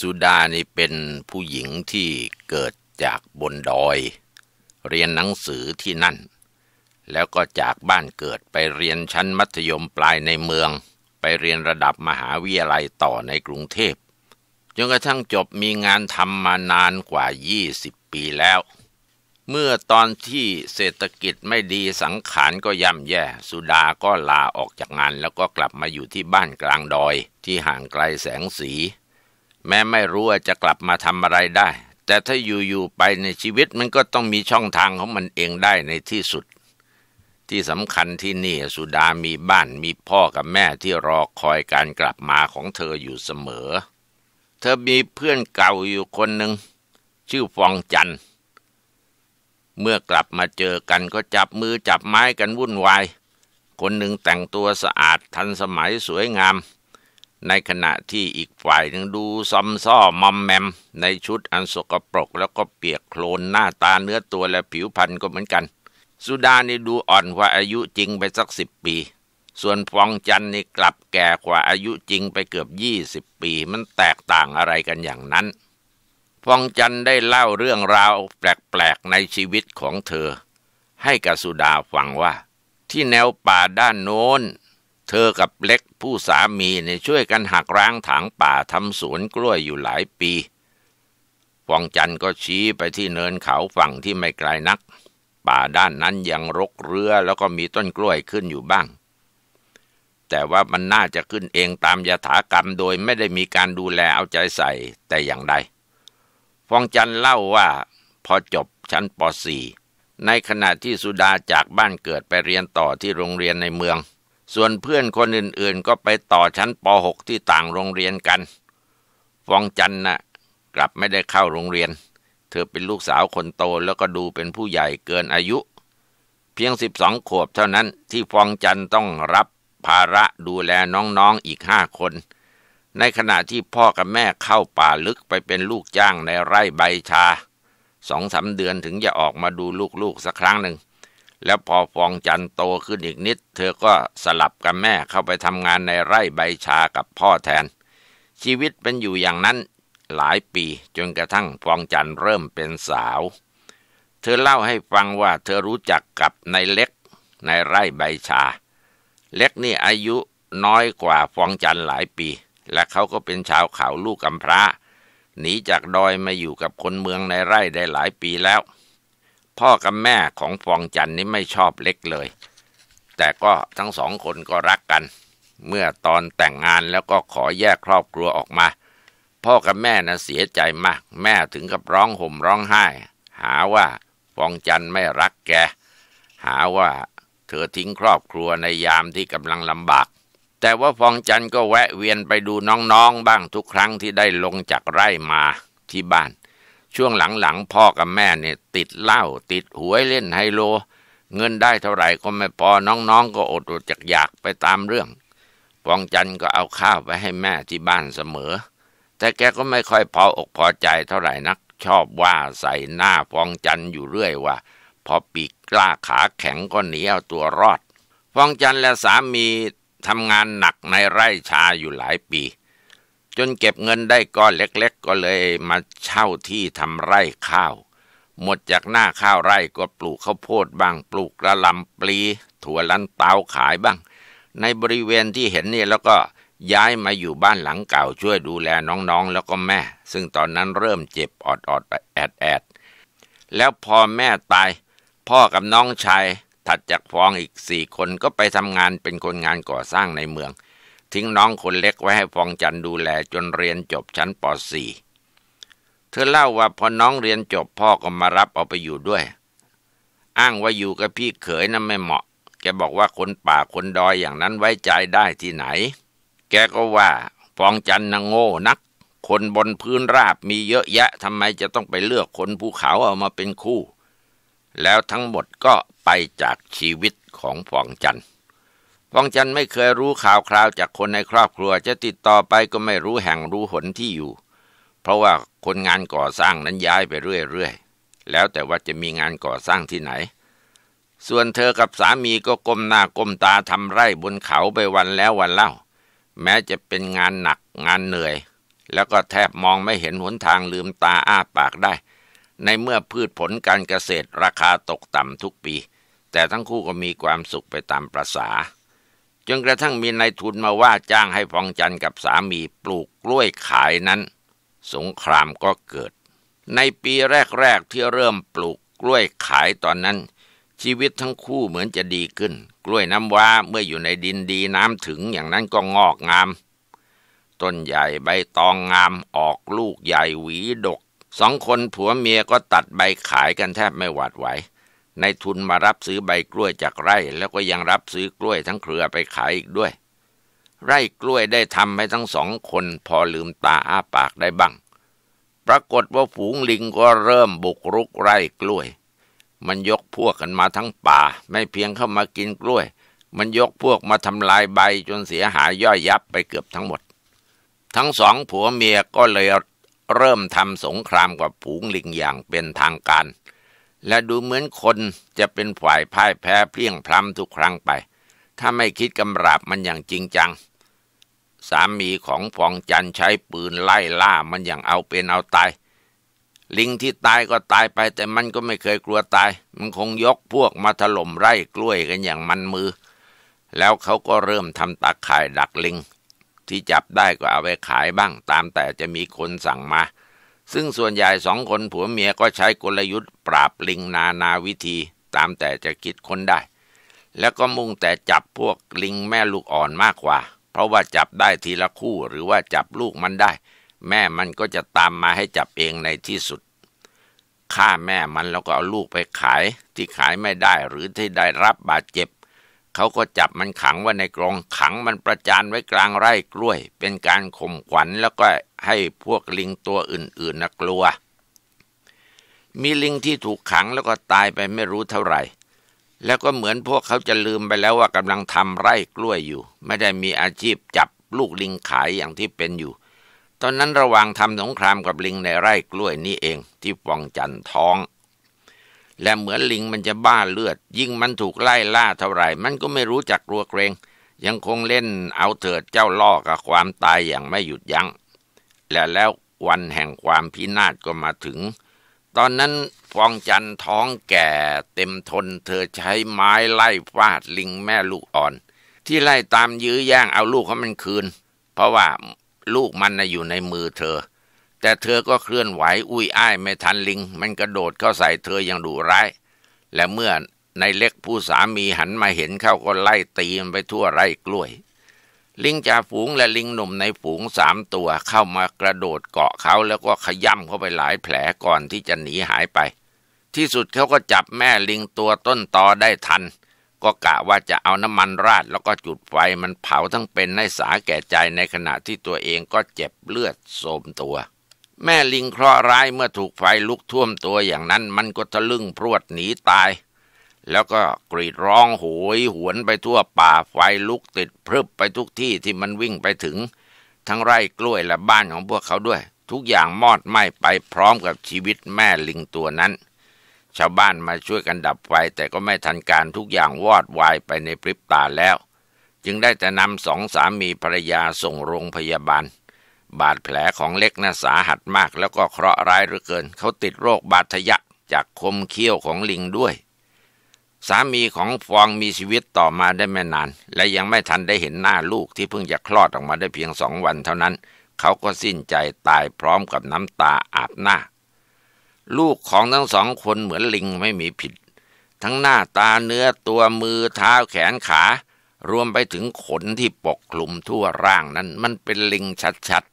สุดานี่เป็นผู้หญิงที่เกิดจากบนดอย เรียนหนังสือที่นั่น แล้วก็จากบ้านเกิดไปเรียนชั้นมัธยมปลายในเมือง ไปเรียนระดับมหาวิทยาลัยต่อในกรุงเทพจนกระทั่งจบมีงานทำมานานกว่า 20 ปีแล้ว เมื่อตอนที่เศรษฐกิจไม่ดีสังขารก็ย่ำแย่ สุดาก็ลาออกจากงานแล้วก็กลับมาอยู่ที่บ้านกลางดอยที่ห่างไกลแสงสีแม้ไม่รู้ว่าจะกลับมาทำอะไรได้ แต่ถ้าอยู่ๆไปในชีวิตมันก็ต้องมีช่องทางของมันเองได้ในที่สุด ที่สำคัญที่นี่สุดามีบ้านมีพ่อกับแม่ที่รอคอยการกลับมาของเธออยู่เสมอ เธอมีเพื่อนเก่าอยู่คนหนึ่งชื่อฟองจันเมื่อกลับมาเจอกันก็จับมือจับไม้กันวุ่นวาย คนหนึ่งแต่งตัวสะอาดทันสมัยสวยงามในขณะที่อีกฝ่ายหนึ่งดูซอำซ้อมอมแมม ในชุดอันสกปรกแล้วก็เปียกโคลนหน้าตาเนื้อตัวและผิวพรรณก็เหมือนกัน สุดานี่ดูอ่อนกว่าอายุจริงไปสักสิบปี ส่วนฟองจันนี่กลับแก่กว่าอายุจริงไปเกือบยี่สิบปีมันแตกต่างอะไรกันอย่างนั้นฟองจันได้เล่าเรื่องราวแปลกๆในชีวิตของเธอ ให้กับสุดาฟังว่า ที่แนวป่าด้านโน้นเธอกับเล็กผู้สามีเนี่ยช่วยกันหักร้างถางป่าทำสวนกล้วยอยู่หลายปี ฟองจันก็ชี้ไปที่เนินเขาฝั่งที่ไม่ไกลนัก ป่าด้านนั้นยังรกเรือแล้วก็มีต้นกล้วยขึ้นอยู่บ้าง แต่ว่ามันน่าจะขึ้นเองตามยถากรรมโดยไม่ได้มีการดูแลเอาใจใส่แต่อย่างใดฟองจันเล่าว่า พอจบชั้นป .4 ในขณะที่สุดาจากบ้านเกิดไปเรียนต่อที่โรงเรียนในเมืองส่วนเพื่อนคนอื่นๆก็ไปต่อชั้นป .6 ที่ต่างโรงเรียนกัน ฟองจันนะ่ะกลับไม่ได้เข้าโรงเรียน เธอเป็นลูกสาวคนโตแล้วก็ดูเป็นผู้ใหญ่เกินอายุ เพียง12ขวบเท่านั้น ที่ฟองจันต้องรับภาระดูแลน้องๆอีกห้าคน ในขณะที่พ่อกับแม่เข้าป่าลึกไปเป็นลูกจ้างในไร่ใบชา สองสาเดือนถึงจะออกมาดูลูกๆสักครั้งหนึ่งแล้วพอฟองจันโตขึ้นอีกนิดเธอก็สลับกับแม่เข้าไปทำงานในไร่ใบชากับพ่อแทน ชีวิตเป็นอยู่อย่างนั้นหลายปีจนกระทั่งฟองจันเริ่มเป็นสาว เธอเล่าให้ฟังว่าเธอรู้จักกับนายเล็กในไร่ใบชา เล็กนี่อายุน้อยกว่าฟองจันหลายปี และเขาก็เป็นชาวเขาลูกกำพระ หนีจากดอยมาอยู่กับคนเมืองในไร่ได้หลายปีแล้วพ่อกับแม่ของฟองจันนี่ไม่ชอบเล็กเลย แต่ก็ทั้งสองคนก็รักกัน เมื่อตอนแต่งงานแล้วก็ขอแยกครอบครัวออกมา พ่อกับแม่นะเสียใจมาก แม่ถึงกับร้องห่มร้องไห้ หาว่าฟองจันไม่รักแกหาว่าเธอทิ้งครอบครัวในยามที่กำลังลำบาก แต่ว่าฟองจันก็แวะเวียนไปดูน้องๆ บ้างทุกครั้งที่ได้ลงจากไร่มาที่บ้านช่วงหลังๆพ่อกับแม่เนี่ยติดเหล้าติดหวยเล่นไฮโล เงินได้เท่าไหร่ก็ไม่พอน้องๆ ก็อดอดจากอยากไปตามเรื่องปองจันก็เอาข้าวไปให้แม่ที่บ้านเสมอ แต่แกก็ไม่ค่อยพออกพอใจเท่าไหร่นัก ชอบว่าใส่หน้าปองจันอยู่เรื่อยว่า พอปีกกล้าขาแข็งก็หนีเอาตัวรอดปองจันและสามีทำงานหนักในไร่ชาอยู่หลายปีจนเก็บเงินได้ก้อนเล็กๆ ก็เลยมาเช่าที่ทำไร่ข้าว หมดจากหน้าข้าวไร่ก็ปลูกข้าวโพดบ้างปลูกกระลำปลีถั่วลันเตาขายบ้าง ในบริเวณที่เห็นนี่แล้วก็ย้ายมาอยู่บ้านหลังเก่าช่วยดูแลน้องๆแล้วก็แม่ ซึ่งตอนนั้นเริ่มเจ็บออดๆแอดแอดแล้วพอแม่ตาย พ่อกับน้องชายถัดจากฟองอีกสี่คนก็ไปทำงานเป็นคนงานก่อสร้างในเมืองทิ้งน้องคนเล็กไว้ให้ฟองจันดูแลจนเรียนจบชั้นป .4 เธอเล่าว่าพอน้องเรียนจบพ่อก็มารับเอาไปอยู่ด้วย อ้างว่าอยู่กับพี่เขยนั้นไม่เหมาะ แกบอกว่าคนป่าคนดอยอย่างนั้นไว้ใจได้ที่ไหน แกก็ว่าฟองจันนางโง่นัก คนบนพื้นราบมีเยอะแยะทำไมจะต้องไปเลือกคนภูเขาเอามาเป็นคู่ แล้วทั้งหมดก็ไปจากชีวิตของฟองจันทร์วังจันไม่เคยรู้ข่าวคราวจากคนในครอบครัวจะติดต่อไปก็ไม่รู้แห่งรู้หนที่อยู่ เพราะว่าคนงานก่อสร้างนั้นย้ายไปเรื่อยๆแล้วแต่ว่าจะมีงานก่อสร้างที่ไหน ส่วนเธอกับสามีก็ก้มหน้าก้มตาทำไร่บนเขาไปวันแล้ววันเล่า แม้จะเป็นงานหนักงานเหนื่อย แล้วก็แทบมองไม่เห็นหนทางลืมตาอ้าปากได้ ในเมื่อพืชผลการเกษตรราคาตกต่ำทุกปี แต่ทั้งคู่ก็มีความสุขไปตามประษาจนกระทั่งมีนายทุนมาว่าจ้างให้ฟองจันกับสามีปลูกกล้วยขายนั้นสงครามก็เกิด ในปีแรกๆที่เริ่มปลูกกล้วยขายตอนนั้น ชีวิตทั้งคู่เหมือนจะดีขึ้น กล้วยน้ำว้าเมื่ออยู่ในดินดีน้ำถึงอย่างนั้นก็งอกงาม ต้นใหญ่ใบตองงามออกลูกใหญ่หวีดก สองคนผัวเมียก็ตัดใบขายกันแทบไม่หวาดไหวในทุนมารับซื้อใบกล้วยจากไร่แล้วก็ยังรับซื้อกล้วย ทั้งเครือไปขายอีกด้วย ไร่กล้วยได้ทำให้ทั้งสองคนพอลืมตาอ้าปากได้บ้าง ปรากฏว่าฝูงลิงก็เริ่มบุกรุกไร่กล้วย มันยกพวกกันมาทั้งป่า ไม่เพียงเข้ามากินกล้วย มันยกพวกมาทำลายใบจนเสียหายย่อยยับไปเกือบทั้งหมด ทั้งสองผัวเมียก็เลยเริ่มทำสงครามกับฝูงลิงอย่างเป็นทางการเและดูเหมือนคนจะเป็นฝ่ายพ่ายแพ้เพียงพล้ำทุกครั้งไป ถ้าไม่คิดกำราบมันอย่างจริงจัง สามีของฟองจันใช้ปืนไล่ล่ามันอย่างเอาเป็นเอาตาย ลิงที่ตายก็ตายไปแต่มันก็ไม่เคยกลัวตาย มันคงยกพวก มาถล่มไร่กล้วยกันอย่างมันมือ แล้วเขาก็เริ่มทำตาข่ายดักลิง ที่จับได้ก็เอาไปขายบ้าง ตามแต่จะมีคนสั่งมาซึ่งส่วนใหญ่สองคนผัวเมียก็ใช้กลยุทธ์ ปราบลิงนานาวิธี ตามแต่จะคิดคนได้ แล้วก็มุ่งแต่จับพวกลิงแม่ลูกอ่อนมากกว่า เพราะว่าจับได้ทีละคู่หรือว่าจับลูกมันได้ แม่มันก็จะตามมาให้จับเองในที่สุดฆ่าแม่มันแล้วก็เอาลูกไปขายที่ขายไม่ได้หรือที่ได้รับบาดเจ็บเขาก็จับมันขังไว้ในกรงขังมันประจานไว้กลางไร่กล้วย เป็นการข่มขวัญแล้วก็ให้พวกลิงตัวอื่นๆนักลัวมีลิงที่ถูกขังแล้วก็ตายไปไม่รู้เท่าไหร่ แล้วก็เหมือนพวกเขาจะลืมไปแล้วว่ากำลังทำไร่กล้วยอยู่ ไม่ได้มีอาชีพจับลูกลิงขายอย่างที่เป็นอยู่ ตอนนั้นระหว่างทำสงครามกับลิงในไร่กล้วยนี่เองที่ฟองจันท้องและเหมือนลิงมันจะบ้าเลือด ยิ่งมันถูกไล่ล่าเท่าไหร่ มันก็ไม่รู้จักกลัวเกรง ยังคงเล่นเอาเถิดเจ้าล่อกับความตายอย่างไม่หยุดยัง้ง และแล้ววันแห่งความพินาศก็มาถึง ตอนนั้นฟองจันท้องแก่เต็มทนเธอใช้ไม้ไล่ฟาดลิงแม่ลูกอ่อน ที่ไล่ตามยื้อแย่งเอาลูกเขามันคืน เพราะว่าลูกมันนะอยู่ในมือเธอแต่เธอก็เคลื่อนไหวอุ้ยอ้ายไม่ทันลิงมันกระโดดเข้าใส่เธออย่างดุร้าย และเมื่อในเล็กผู้สามีหันมาเห็นเข้าก็ไล่ตีมันไปทั่วไร่กล้วย ลิงจ่าฝูงและลิงหนุ่มในฝูงสามตัวเข้ามากระโดดเกาะเขาแล้วก็ขย้ำเข้าไปหลายแผลก่อนที่จะหนีหายไป ที่สุดเขาก็จับแม่ลิงตัวต้นตอได้ทัน ก็กะว่าจะเอาน้ำมันราดแล้วก็จุดไฟมันเผาทั้งเป็นให้สาแก่ใจในขณะที่ตัวเองก็เจ็บเลือดโสมตัวแม่ลิงเคราะห์ร้ายเมื่อถูกไฟลุกท่วมตัวอย่างนั้นมันก็ทะลึ่งพรวดหนีตาย แล้วก็กรีดร้องโหยหวนไปทั่วป่าไฟลุกติดพรึบไปทุกที่ที่มันวิ่งไปถึง ทั้งไร่กล้วยและบ้านของพวกเขาด้วย ทุกอย่างมอดไหม้ไปพร้อมกับชีวิตแม่ลิงตัวนั้น ชาวบ้านมาช่วยกันดับไฟแต่ก็ไม่ทันการทุกอย่างวอดวายไปในพริบตาแล้ว จึงได้แต่นำสองสามีภรรยาส่งโรงพยาบาลบาดแผลของเล็กน่ะสาหัสมากแล้วก็เคราะห์ร้ายเหลือเกิน เขาติดโรคบาดทะยักจากคมเคี้ยวของลิงด้วย สามีของฟองมีชีวิตต่อมาได้ไม่นาน และยังไม่ทันได้เห็นหน้าลูกที่เพิ่งจะคลอดออกมาได้เพียงสองวันเท่านั้นเขาก็สิ้นใจตายพร้อมกับน้ำตาอาบหน้า ลูกของทั้งสองคนเหมือนลิงไม่มีผิด ทั้งหน้าตาเนื้อตัวมือเท้าแขนขา รวมไปถึงขนที่ปกคลุมทั่วร่างนั้นมันเป็นลิงชัด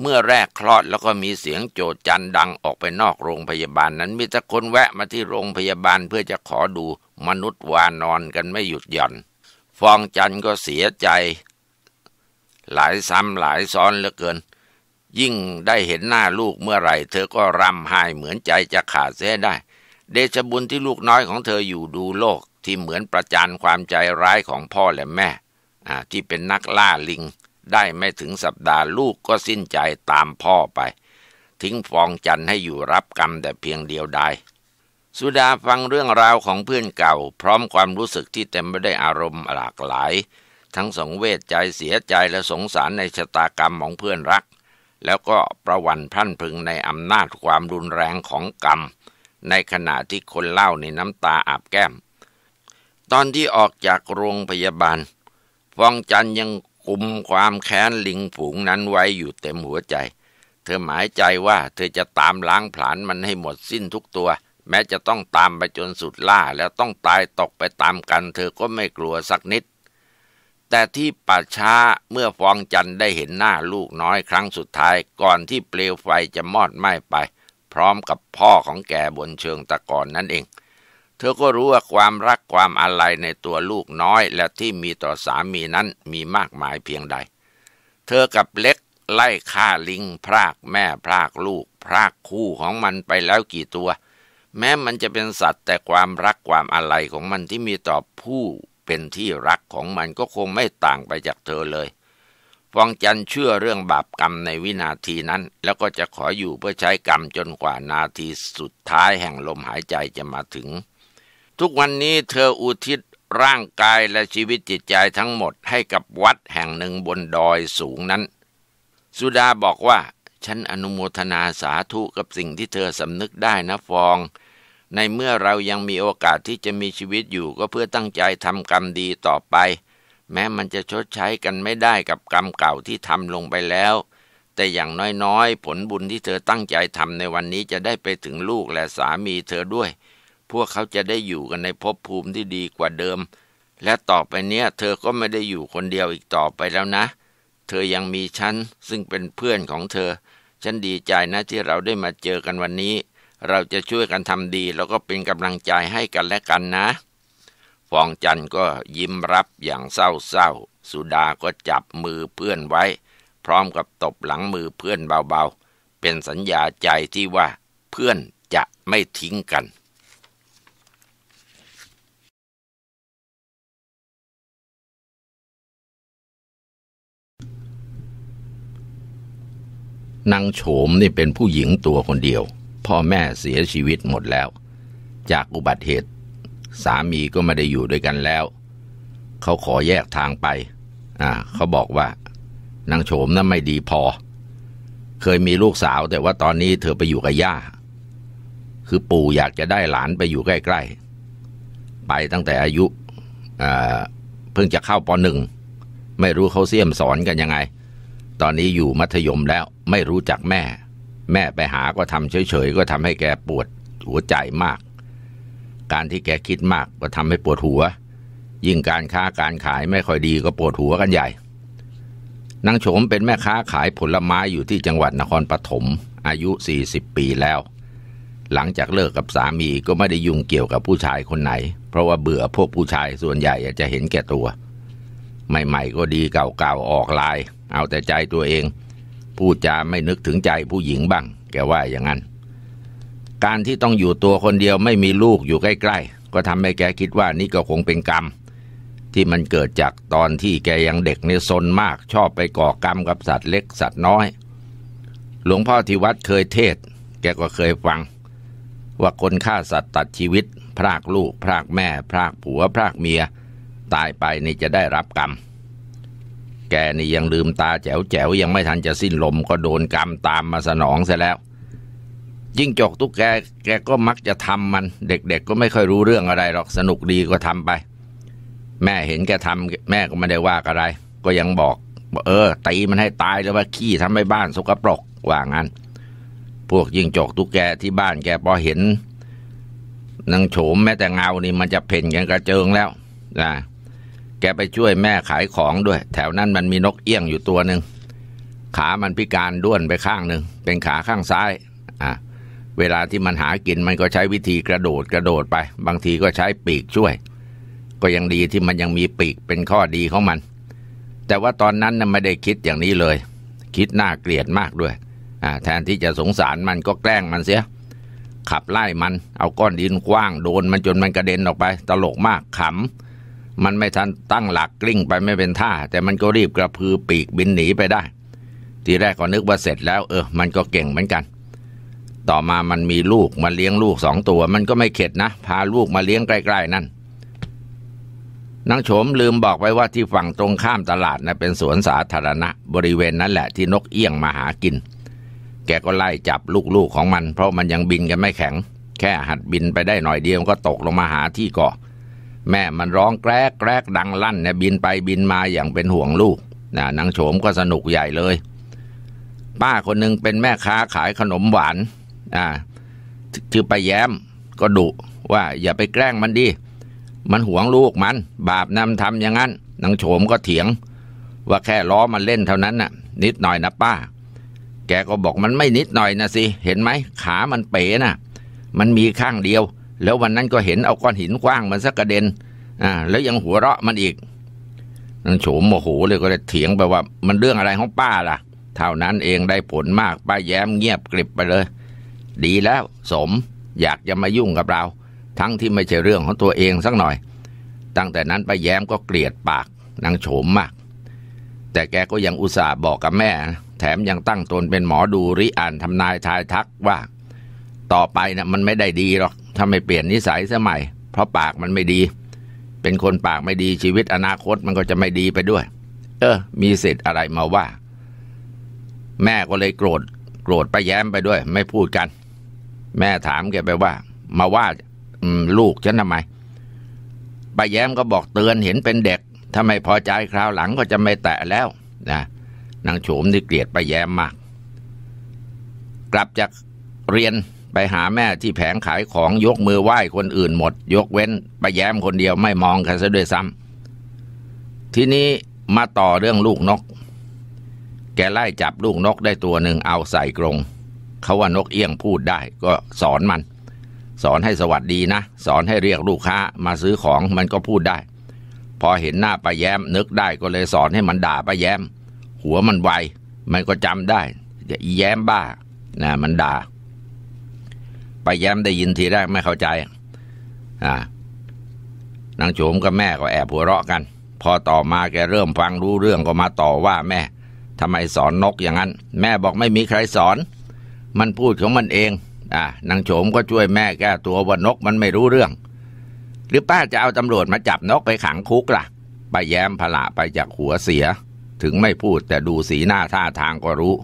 เมื่อแรกคลอดแล้วก็มีเสียงโจดจันดังออกไปนอกโรงพยาบาลนั้น มีแต่คนแวะมาที่โรงพยาบาลเพื่อจะขอดูมนุษย์วานอนกันไม่หยุดหย่อน ฟองจันก็เสียใจหลายซ้ำหลายซ้อนเหลือเกิน ยิ่งได้เห็นหน้าลูกเมื่อไหร่ เธอก็รำไห้เหมือนใจจะขาดเสียได้ เดชบุญที่ลูกน้อยของเธออยู่ดูโลกที่เหมือนประจานความใจร้ายของพ่อและแม่ที่เป็นนักล่าลิงได้ไม่ถึงสัปดาห์ลูกก็สิ้นใจตามพ่อไป ทิ้งฟองจันให้อยู่รับกรรมแต่เพียงเดียวดาย สุดาฟังเรื่องราวของเพื่อนเก่า พร้อมความรู้สึกที่เต็มไปด้วยอารมณ์หลากหลาย ทั้งสงเวทใจเสียใจและสงสารในชะตากรรมของเพื่อนรัก แล้วก็ประวันพรั่นพึงในอำนาจความรุนแรงของกรรม ในขณะที่คนเล่าในน้ำตาอาบแก้ม ตอนที่ออกจากโรงพยาบาล ฟองจันยังคุมความแค้นลิงผูงนั้นไว้อยู่เต็มหัวใจ เธอหมายใจว่าเธอจะตามล้างผลาญมันให้หมดสิ้นทุกตัว แม้จะต้องตามไปจนสุดล่าแล้วต้องตายตกไปตามกัน เธอก็ไม่กลัวสักนิด แต่ที่ป่าช้าเมื่อฟองจันได้เห็นหน้าลูกน้อยครั้งสุดท้าย ก่อนที่เปลวไฟจะมอดไหม้ไป พร้อมกับพ่อของแกบนเชิงตะกอนนั่นเองธอก็รู้ว่าความรักความอะไรในตัวลูกน้อยและที่มีต่อสามีนั้นมีมากมายเพียงใด เธอกับเล็กไล่ฆ่าลิง พรากแม่พรากลูกพรากคู่ของมันไปแล้วกี่ตัว แม้มันจะเป็นสัตว์แต่ความรักความอะไรของมันที่มีต่อผู้เป็นที่รักของมันก็คงไม่ต่างไปจากเธอเลย ฟองจันเชื่อเรื่องบาปกรรมในวินาทีนั้น แล้วก็จะขออยู่เพื่อใช้กรรมจนกว่านาทีสุดท้ายแห่งลมหายใจจะมาถึงทุกวันนี้เธออุทิศร่างกายและชีวิตจิตใจทั้งหมดให้กับวัดแห่งหนึ่งบนดอยสูงนั้น สุดาบอกว่า ฉันอนุโมทนาสาธุกับสิ่งที่เธอสำนึกได้นะฟอง ในเมื่อเรายังมีโอกาสที่จะมีชีวิตอยู่ก็เพื่อตั้งใจทำกรรมดีต่อไป แม้มันจะชดใช้กันไม่ได้กับกรรมเก่าที่ทำลงไปแล้ว แต่อย่างน้อยๆ ผลบุญที่เธอตั้งใจทำในวันนี้จะได้ไปถึงลูกและสามีเธอด้วยพวกเขาจะได้อยู่กันในภพภูมิที่ดีกว่าเดิม และต่อไปเนี้ย เธอก็ไม่ได้อยู่คนเดียวอีกต่อไปแล้วนะ เธอยังมีฉันซึ่งเป็นเพื่อนของเธอ ฉันดีใจนะที่เราได้มาเจอกันวันนี้ เราจะช่วยกันทำดีแล้วก็เป็นกำลังใจให้กันและกันนะ ฟองจันก็ยิ้มรับอย่างเศร้าๆ สุดาก็จับมือเพื่อนไว้ พร้อมกับตบหลังมือเพื่อนเบาๆ เป็นสัญญาใจที่ว่าเพื่อนจะไม่ทิ้งกันนางโฉมนี่เป็นผู้หญิงตัวคนเดียว พ่อแม่เสียชีวิตหมดแล้ว จากอุบัติเหตุ สามีก็ไม่ได้อยู่ด้วยกันแล้ว เขาขอแยกทางไปอ่าเขาบอกว่านางโฉมนั้นไม่ดีพอ เคยมีลูกสาวแต่ว่าตอนนี้เธอไปอยู่กับย่า คือปู่อยากจะได้หลานไปอยู่ใกล้ๆ ไปตั้งแต่อายุเพิ่งจะเข้าปหนึ่ง ไม่รู้เขาเสี่ยมสอนกันยังไงตอนนี้อยู่มัธยมแล้วไม่รู้จักแม่ แม่ไปหาก็ทำเฉยๆ ก็ทำให้แกปวดหัวใจมาก การที่แกคิดมากก็ทำให้ปวดหัว ยิ่งการค้าการขายไม่ค่อยดีก็ปวดหัวกันใหญ่นางโฉมเป็นแม่ค้าขายผลไม้อยู่ที่จังหวัดนครปฐมอายุ 40 ปีแล้ว หลังจากเลิกกับสามีก็ไม่ได้ยุ่งเกี่ยวกับผู้ชายคนไหน เพราะว่าเบื่อพวกผู้ชายส่วนใหญ่จะเห็นแก่ตัวใหม่ๆก็ดีเก่าๆออกลายเอาแต่ใจตัวเองพูดจาไม่นึกถึงใจผู้หญิงบ้าง แกว่าอย่างนั้น การที่ต้องอยู่ตัวคนเดียวไม่มีลูกอยู่ใกล้ ๆ ก็ทำให้แกคิดว่านี่ก็คงเป็นกรรม ที่มันเกิดจากตอนที่แกยังเด็กในซนมากชอบไปก่อกรรมกับสัตว์เล็กสัตว์น้อย หลวงพ่อที่วัดเคยเทศแกก็เคยฟัง ว่าคนฆ่าสัตว์ตัดชีวิต พรากลูกพรากแม่ พรากผัวพรากเมีย ตายไปนี่จะได้รับกรรมแกนี่ยังลืมตาแจ๋วแจ๋วยังไม่ทันจะสิ้นลมก็โดนกรรมตามมาสนองซะแล้ว ยิ่งจกตุ๊กแกแกก็มักจะทำมัน เด็กๆ ก็ไม่ค่อยรู้เรื่องอะไรหรอกสนุกดีก็ทำไป แม่เห็นแกทำแม่ก็ไม่ได้ว่าอะไร ก็ยังบอก เออตีมันให้ตายแล้วว่าขี้ทำให้บ้านสกปรกว่างั้น พวกยิ่งจกตุ๊กแกที่บ้านแกพอเห็นนางโฉมแม้แต่เงานี่มันจะเพ่นกันกระเจิงแล้วนะแกไปช่วยแม่ขายของด้วย แถวนั้นมันมีนกเอี้ยงอยู่ตัวหนึ่งขามันพิการด้วนไปข้างหนึ่งเป็นขาข้างซ้ายอ่ะเวลาที่มันหากินมันก็ใช้วิธีกระโดดกระโดดไป บางทีก็ใช้ปีกช่วย ก็ยังดีที่มันยังมีปีกเป็นข้อดีของมัน แต่ว่าตอนนั้นน่ะไม่ได้คิดอย่างนี้เลย คิดน่าเกลียดมากด้วยอ่าแทนที่จะสงสารมันก็แกล้งมันเสีย ขับไล่มันเอาก้อนดินกว้างโดนมันจนมันกระเด็นออกไปตลกมากขำมันไม่ทันตั้งหลักกลิ้งไปไม่เป็นท่า แต่มันก็รีบกระพือปีกบินหนีไปได้ ทีแรกก็นึกว่าเสร็จแล้ว เออ มันก็เก่งเหมือนกัน ต่อมามันมีลูกมันเลี้ยงลูกสองตัว มันก็ไม่เข็ดนะพาลูกมาเลี้ยงใกล้ๆนั่นนางโฉมลืมบอกไว้ว่าที่ฝั่งตรงข้ามตลาดนะเป็นสวนสาธารณะ บริเวณนั้นแหละ ที่นกเอี้ยงมาหากิน แกก็ไล่จับลูกๆของมัน เพราะมันยังบินกันไม่แข็ง แค่หัดบินไปได้หน่อยเดียวก็ตกลงมาหาที่เกาะแม่มันร้องแกรกแกรกดังลั่นเนี่ยบินไปบินมาอย่างเป็นห่วงลูกนะนางโฉมก็สนุกใหญ่เลย ป้าคนหนึ่งเป็นแม่ค้าขายขนมหวานอ่าชื่อไปแย้มก็ดุว่าอย่าไปแกล้งมันดิมันห่วงลูกมัน บาปนำทำอย่างนั้นนางโฉมก็เถียง ว่าแค่ล้อมันเล่นเท่านั้นน่ะนิดหน่อยนะป้า แกก็บอกมันไม่นิดหน่อยนะสิเห็นไหมขามันเป๋น่ะ มันมีข้างเดียวแล้ววันนั้นก็เห็นเอาก้อนหินคว้างมันสักกระเด็นอ่าแล้วยังหัวเราะมันอีกนังนโฉมโมโหเลยก็เลยเถียงไปว่า มันเรื่องอะไรของป้าล่ะ เท่านั้นเองได้ผลมาก ป้าแย้มเงียบกริบไปเลย ดีแล้ว สมอยากจะมายุ่งกับเรา ทั้งที่ไม่ใช่เรื่องของตัวเองสักหน่อย ตั้งแต่นั้นป้าแย้มก็เกลียดปาก นางโฉมมาก แต่แกก็ยังอุตส่าห์บอกกับแม่ แถมยังตั้งตนเป็นหมอดูริอ่านทำนายทายทักว่า ต่อไปนะ่ะมันไม่ได้ดีหรอกถ้าไม่เปลี่ยนนิสัยสมัยเพราะปากมันไม่ดี เป็นคนปากไม่ดีชีวิตอนาคตมันก็จะไม่ดีไปด้วย เออ มีสิทธิ์อะไรมาว่า แม่ก็เลยโกรธ โกรธไปแย้มไปด้วย ไม่พูดกัน แม่ถามแกไปว่า มาว่าลูกฉันทำไมปแย้มก็บอกเตือนเห็นเป็นเด็กถ้าไม่พอใจคราวหลังก็จะไม่แตะแล้วนะนางโฉมนี่เกลียดปแย้มมาก กลับจากเรียนไปหาแม่ที่แผงขายของยกมือไหว้คนอื่นหมด ยกเว้นไปแย้มคนเดียวไม่มองใครซะด้วยซ้ำทีนี้มาต่อเรื่องลูกนก แกไล่จับลูกนกได้ตัวหนึ่งเอาใส่กรงเขาว่านกเอี้ยงพูดได้ก็สอนมัน สอนให้สวัสดีนะ สอนให้เรียกลูกค้ามาซื้อของมันก็พูดได้ พอเห็นหน้าไปแย้มนึกได้ก็เลยสอนให้มันด่าไปแย้ม หัวมันไวมันก็จำได้แย้มบ้านะมันด่าไปแย้มได้ยินทีแรกไม่เข้าใจ อ่า นางโฉมกับแม่ก็แอบหัวเราะกัน พอต่อมาแกเริ่มฟังรู้เรื่องก็มาต่อว่าแม่ ทำไมสอนนกอย่างนั้น แม่บอกไม่มีใครสอน มันพูดของมันเอง อ่า นางโฉมก็ช่วยแม่แก้ตัวว่านกมันไม่รู้เรื่อง หรือป้าจะเอาตำรวจมาจับนกไปขังคุกล่ะไปแย้มผละไปจากหัวเสีย ถึงไม่พูดแต่ดูสีหน้าท่าทางก็รู้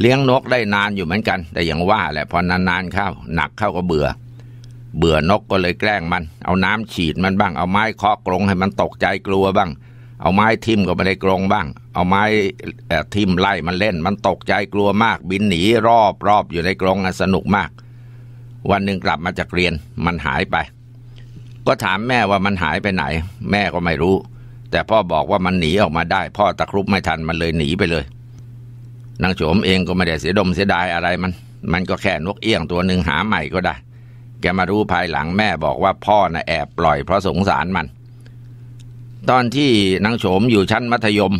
เลี้ยงนกได้นานอยู่เหมือนกัน แต่อย่างว่าแหละ พอนานๆเข้า หนักเข้าก็เบื่อ เบื่อนกก็เลยแกล้งมัน เอาน้ำฉีดมันบ้าง เอาไม้เคาะกรงให้มันตกใจกลัวบ้าง เอาไม้ทิ่มก็ไม่ได้กรงบ้าง เอาไม้ทิ่มไล่มันเล่น มันตกใจกลัวมากบินหนี รอบรอบอยู่ในกรงสนุกมาก วันหนึ่งกลับมาจากเรียนมันหายไป ก็ถามแม่ว่ามันหายไปไหน แม่ก็ไม่รู้ แต่พ่อบอกว่ามันหนีออกมาได้ พ่อตะครุบไม่ทันมันเลยหนีไปเลยนางโฉมเองก็ไม่ได้เสียดมเสียดายอะไรมัน มันก็แค่นกเอี้ยงตัวหนึ่งหาใหม่ก็ได้แกมารู้ภายหลังแม่บอกว่าพ่อนะ่ะแอบปล่อยเพราะสงสารมัน ตอนที่นางโฉมอยู่ชั้นมัธยม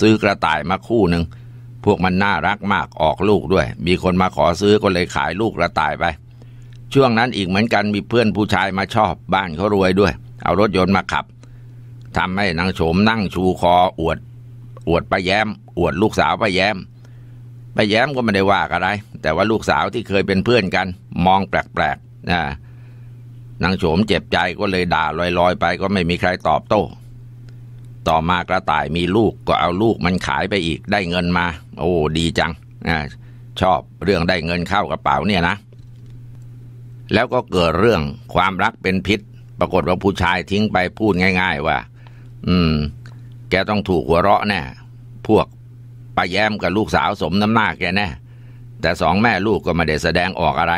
ซื้อกระต่ายมาคู่หนึ่งพวกมันน่ารักมากออกลูกด้วย มีคนมาขอซื้อ ก็เลยขายลูกกระต่ายไป ช่วงนั้นอีกเหมือนกันมีเพื่อนผู้ชายมาชอบบ้านเขารวยด้วย เอารถยนต์มาขับทำให้นางโฉมนั่งชูคออวด อวดป้าแย้ม อวดลูกสาวป้าแย้มป้าแย้มก็ไม่ได้ว่าอะไร แต่ว่าลูกสาวที่เคยเป็นเพื่อนกัน มองแปลกๆนะนางโฉมเจ็บใจก็เลยด่าลอยๆไปก็ไม่มีใครตอบโต้ ต่อมากระต่ายมีลูกก็เอาลูกมันขายไปอีก ได้เงินมา โอ้ดีจังนะชอบเรื่องได้เงินเข้ากระเป๋าเนี่ยนะ แล้วก็เกิดเรื่องความรักเป็นพิษ ปรากฏว่าผู้ชายทิ้งไปพูดง่ายๆว่าอืม แกต้องถูกหัวเราะแน่พวกป้าแย้มกับลูกสาวสมน้ำหน้าแกแน่แต่สองแม่ลูกก็ไม่ได้แสดงออกอะไร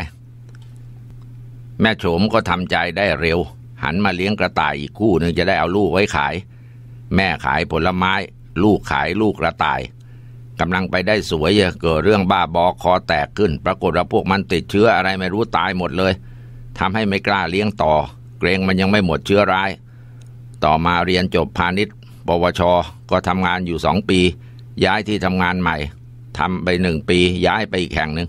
แม่โฉมก็ทำใจได้เร็ว หันมาเลี้ยงกระต่ายอีกคู่หนึ่งจะได้เอาลูกไว้ขาย แม่ขายผลไม้ ลูกขายลูกกระต่ายกำลังไปได้สวยเกิดเรื่องบ้าบอคอแตกขึ้น ปรากฏว่าพวกมันติดเชื้ออะไรไม่รู้ตายหมดเลยทำให้ไม่กล้าเลี้ยงต่อ เกรงมันยังไม่หมดเชื้อร้าย ต่อมาเรียนจบพาณิชย์ปวช ก็ทำงานอยู่สองปีย้ายที่ทำงานใหม่ทำไปหนึ่งปี ย้ายไปอีกแห่งหนึ่ง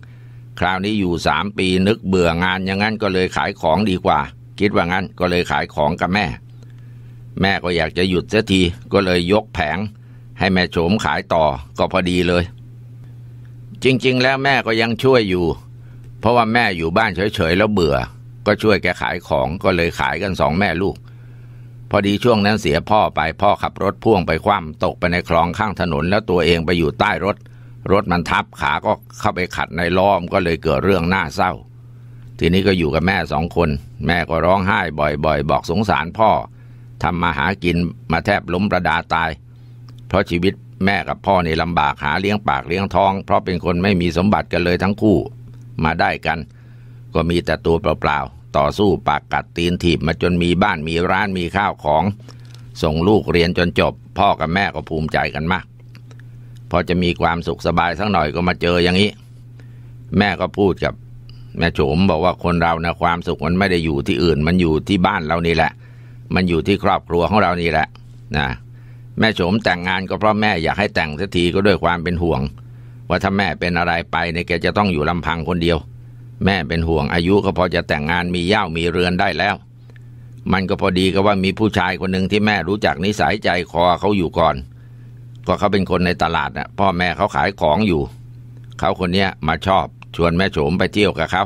คราวนี้อยู่สามปีนึกเบื่องานอย่างนั้นก็เลยขายของดีกว่า คิดว่างั้นก็เลยขายของกับแม่ แม่ก็อยากจะหยุดเสียทีก็เลยยกแผง ให้แม่โฉมขายต่อก็พอดีเลย จริงๆ แล้วแม่ก็ยังช่วยอยู่ เพราะว่าแม่อยู่บ้านเฉย ๆ แล้วเบื่อ ก็ช่วยแกขายของก็เลยขายกันสองแม่ลูกพอดีช่วงนั้นเสียพ่อไปพ่อขับรถพ่วงไปคว่ำตกไปในคลองข้างถนน แล้วตัวเองไปอยู่ใต้รถ รถมันทับขาก็เข้าไปขัดในล้อมก็เลยเกิดเรื่องน่าเศร้า ทีนี้ก็อยู่กับแม่สองคน แม่ก็ร้องไห้บ่อย ๆ บอกสงสารพ่อทำมาหากินมาแทบล้มประดาตาย เพราะชีวิตแม่กับพ่อนี่ลำบากหาเลี้ยงปากเลี้ยงท้อง เพราะเป็นคนไม่มีสมบัติกันเลยทั้งคู่ มาได้กัน ก็มีแต่ตัวเปล่าๆต่อสู้ปากกัดตีนถีบมาจนมีบ้านมีร้านมีข้าวของ ส่งลูกเรียนจนจบ พ่อกับแม่ก็ภูมิใจกันมากพอจะมีความสุขสบายสักหน่อยก็มาเจออย่างนี้ แม่ก็พูดกับแม่โฉมบอกว่าคนเรานะความสุขมันไม่ได้อยู่ที่อื่น มันอยู่ที่บ้านเรานี่แหละ มันอยู่ที่ครอบครัวของเรานี่แหละนะแม่โฉมแต่งงานก็เพราะแม่อยากให้แต่งสักทีก็ด้วยความเป็นห่วง ว่าถ้าแม่เป็นอะไรไปในแกจะต้องอยู่ลำพังคนเดียวแม่เป็นห่วงอายุก็พอจะแต่งงานมีเย่ามีเรือนได้แล้ว มันก็พอดีกับว่ามีผู้ชายคนหนึ่งที่แม่รู้จักนิสัยใจคอเขาอยู่ก่อน ก็เขาเป็นคนในตลาดนะพ่อแม่เขาขายของอยู่เขาคนเนี้ยมาชอบชวนแม่โฉมไปเที่ยวกับเขา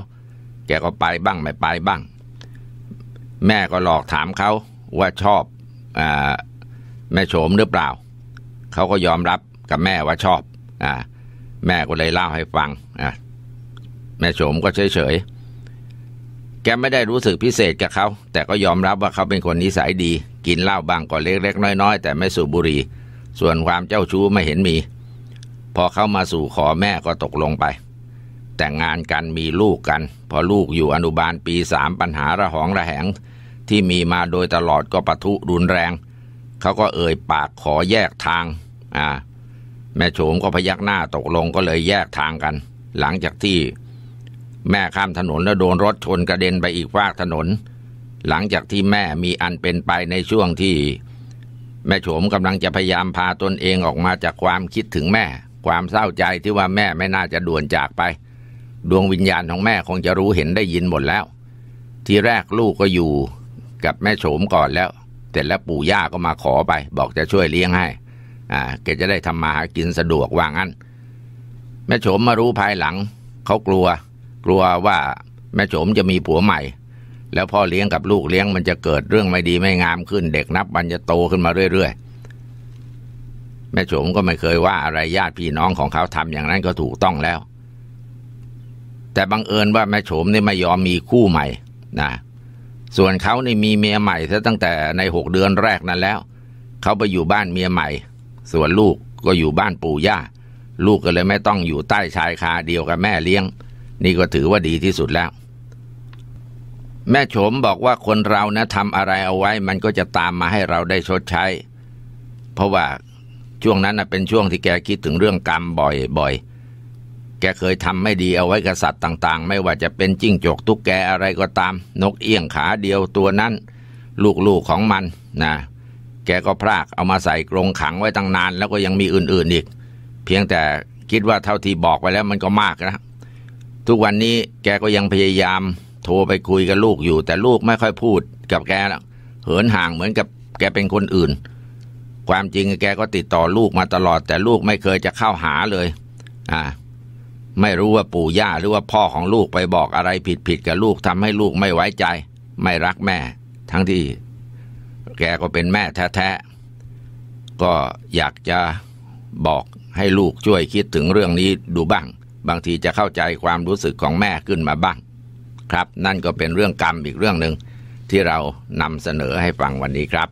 แกก็ไปบ้างไม่ไปบ้าง แม่ก็หลอกถามเขาว่าชอบอแม่โฉมหรือเปล่าเขาก็ยอมรับกับแม่ว่าชอบอแม่ก็เลยเล่าให้ฟังอ่ะแม่โฉมก็เฉยเฉยแกไม่ได้รู้สึกพิเศษกับเขา แต่ก็ยอมรับว่าเขาเป็นคนนิสัยดีกินเหล้าบ้างก็เล็กๆน้อยๆ แต่ไม่สูบบุหรี่ ส่วนความเจ้าชู้ไม่เห็นมี พอเข้ามาสู่ขอแม่ก็ตกลงไป แต่งงานกันมีลูกกัน พอลูกอยู่อนุบาลปีสามปัญหาระหองระแหงที่มีมาโดยตลอดก็ปะทุรุนแรง เขาก็เอ่ยปากขอแยกทางอ่าแม่โฉมก็พยักหน้าตกลงก็เลยแยกทางกัน หลังจากที่แม่ข้ามถนนแล้วโดนรถชนกระเด็นไปอีกฟากถนน หลังจากที่แม่มีอันเป็นไปในช่วงที่ แม่โฉมกำลังจะพยายามพาตนเองออกมาจากความคิดถึงแม่ ความเศร้าใจที่ว่าแม่ไม่น่าจะด่วนจากไป ดวงวิญญาณของแม่คงจะรู้เห็นได้ยินหมดแล้ว ทีแรกลูกก็อยู่กับแม่โฉมก่อนแล้วเสร็จแล้วปู่ย่าก็มาขอไป บอกจะช่วยเลี้ยงให้ อ่าแกจะได้ทำมาหากินสะดวกว่างั้นแม่โฉมมารู้ภายหลัง เขากลัวกลัวว่าแม่โฉมจะมีผัวใหม่ แล้วพ่อเลี้ยงกับลูกเลี้ยง มันจะเกิดเรื่องไม่ดีไม่งามขึ้น เด็กนับวันจะโตขึ้นมาเรื่อยๆ แม่โฉมก็ไม่เคยว่าอะไรญาติพี่น้องของเขาทำอย่างนั้นก็ถูกต้องแล้ว แต่บังเอิญว่าแม่โฉมนี่ไม่ยอมมีคู่ใหม่ นะ ส่วนเขานี่มีเมียใหม่ซะตั้งแต่ในหกเดือนแรกนั้นแล้ว เขาไปอยู่บ้านเมียใหม่ ส่วนลูกก็อยู่บ้านปู่ย่า ลูกก็เลยไม่ต้องอยู่ใต้ชายคาเดียวกับแม่เลี้ยงนี่ก็ถือว่าดีที่สุดแล้ว แม่โฉมบอกว่าคนเรานะทำอะไรเอาไว้มันก็จะตามมาให้เราได้ชดใช้ เพราะว่าช่วงนั้นนะเป็นช่วงที่แกคิดถึงเรื่องกรรมบ่อยๆ แกเคยทำไม่ดีเอาไว้กับสัตว์ต่าง ๆ ไม่ว่าจะเป็นจิ้งจกตุ๊กแกอะไรก็ตาม นกเอี้ยงขาเดียวตัวนั้น ลูกๆ ของมันนะ แกก็พรากเอามาใส่กรงขังไว้ตั้งนานแล้วก็ยังมีอื่นๆ อีก เพียงแต่คิดว่าเท่าที่บอกไปแล้วมันก็มากนะทุกวันนี้แกก็ยังพยายาม โทรไปคุยกับลูกอยู่ แต่ลูกไม่ค่อยพูดกับแกเหินห่างเหมือนกับ แกเป็นคนอื่น ความจริงแกก็ติดต่อลูกมาตลอด แต่ลูกไม่เคยจะเข้าหาเลย อ่า ไม่รู้ว่าปู่ย่าหรือว่าพ่อของลูกไปบอกอะไรผิดผิดกับลูกทำให้ลูกไม่ไว้ใจ ไม่รักแม่ ทั้งที่ แกก็เป็นแม่แท้ๆก็อยากจะบอกให้ลูกช่วยคิดถึงเรื่องนี้ดูบ้างบางทีจะเข้าใจความรู้สึกของแม่ขึ้นมาบ้าง ครับนั่นก็เป็นเรื่องกรรมอีกเรื่องหนึ่งที่เรานำเสนอให้ฟังวันนี้ครับ